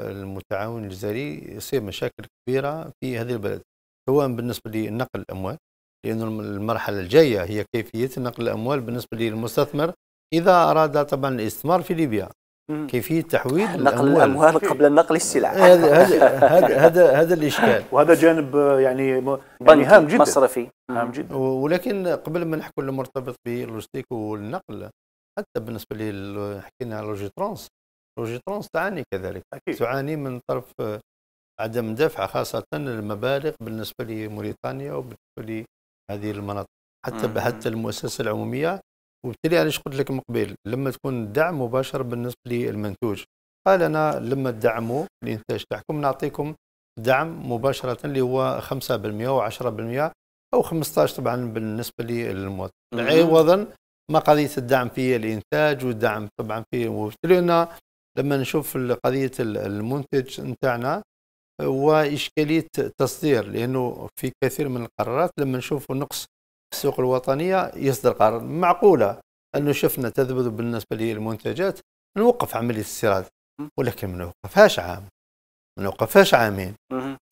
المتعاون الجزائري يصير مشاكل كبيره في هذه البلد سواء بالنسبه لنقل الاموال لأن المرحله الجايه هي كيفيه نقل الاموال بالنسبه للمستثمر اذا اراد طبعا الاستثمار في ليبيا كيفيه تحويل نقل الأموال, الاموال قبل نقل السلع هذا هذا هذا الاشكال وهذا جانب يعني يعني هام جدا مصرفي هام جدا ولكن قبل ما نحكوا المرتبط باللوجستيك والنقل حتى بالنسبه لل حكينا على لوجي ترانس ترونس تعاني كذلك أكيد. تعاني من طرف آه، عدم دفع خاصة المبالغ بالنسبة لموريتانيا وبالنسبة لهذه المناطق حتى مم. حتى المؤسسة العمومية وبالتالي علاش قلت لك مقبل لما تكون الدعم مباشر بالنسبة للمنتوج قال أنا لما تدعموا الإنتاج تاعكم نعطيكم دعم مباشرة اللي هو 5% و10% أو 15 طبعا بالنسبة للمواطن عوضا ما قضية الدعم في الإنتاج والدعم طبعا في وبالتالي لما نشوف قضيه المنتج نتاعنا واشكاليه تصدير لانه في كثير من القرارات لما نشوف نقص في السوق الوطنيه يصدر قرار معقوله انه شفنا تذبذب بالنسبه للمنتجات نوقف عمليه الاستيراد ولكن ما نوقفهاش عام ما نوقفهاش عامين